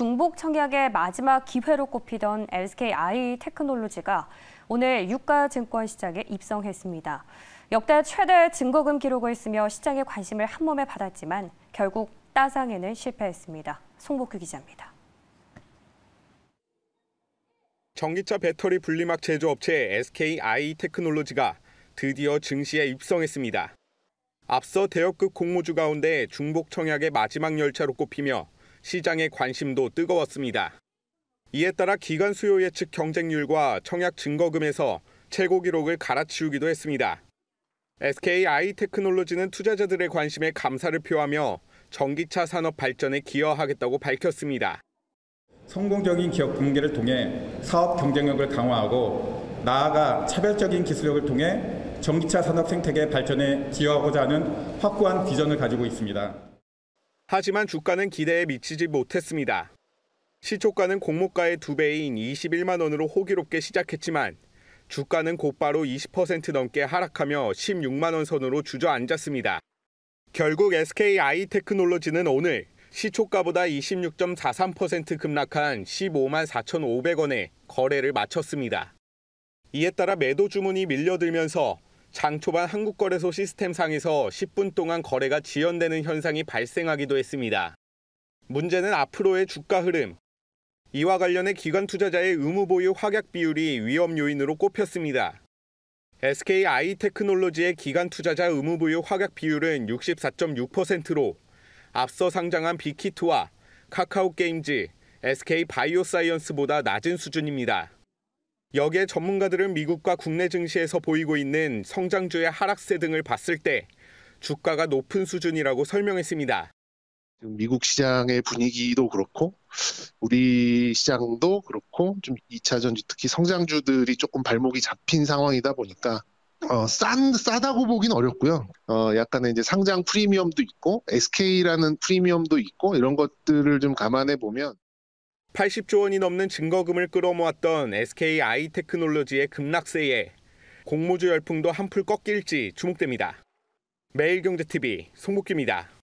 중복 청약의 마지막 기회로 꼽히던 s k i 테크놀로지가 오늘 유가 증권 시장에 입성했습니다. 역대 최대 증거금 기록을 쓰며 시장의 관심을 한몸에 받았지만 결국 따상에는 실패했습니다. 송복규 기자입니다. 전기차 배터리 분리막 제조업체 SK i 테크놀로지가 드디어 증시에 입성했습니다. 앞서 대역급 공모주 가운데 중복 청약의 마지막 열차로 꼽히며 시장의 관심도 뜨거웠습니다. 이에 따라 기관 수요 예측 경쟁률과 청약 증거금에서 최고 기록을 갈아치우기도 했습니다. SK 아테크놀로지는 투자자들의 관심에 감사를 표하며 전기차 산업 발전에 기여하겠다고 밝혔습니다. 성공적인 기업 분계를 통해 사업 경쟁력을 강화하고 나아가 차별적인 기술력을 통해 전기차 산업 생태계 발전에 기여하고자 하는 확고한 비전을 가지고 있습니다. 하지만 주가는 기대에 미치지 못했습니다. 시초가는 공모가의 2배인 21만 원으로 호기롭게 시작했지만 주가는 곧바로 20% 넘게 하락하며 16만 원 선으로 주저앉았습니다. 결국 SKI 테크놀로지는 오늘 시초가보다 26.43% 급락한 15만 4,500원에 거래를 마쳤습니다. 이에 따라 매도 주문이 밀려들면서 장 초반 한국거래소 시스템상에서 10분 동안 거래가 지연되는 현상이 발생하기도 했습니다. 문제는 앞으로의 주가 흐름. 이와 관련해 기관 투자자의 의무 보유 확약 비율이 위험 요인으로 꼽혔습니다. SK 아이테크놀로지의 기관 투자자 의무 보유 확약 비율은 64.6%로 앞서 상장한 빅히트와 카카오 게임즈, SK 바이오사이언스보다 낮은 수준입니다. 여기에 전문가들은 미국과 국내 증시에서 보이고 있는 성장주의 하락세 등을 봤을 때 주가가 높은 수준이라고 설명했습니다. 지금 미국 시장의 분위기도 그렇고 우리 시장도 그렇고 좀 2차전지 특히 성장주들이 조금 발목이 잡힌 상황이다 보니까 어, 싼 싸다고 보긴 어렵고요. 어, 약간의 이제 상장 프리미엄도 있고 SK라는 프리미엄도 있고 이런 것들을 좀 감안해 보면 80조 원이 넘는 증거금을 끌어모았던 SK 아이테크놀로지의 급락세에 공모주 열풍도 한풀 꺾일지 주목됩니다. 매일경제TV 송복규입니다.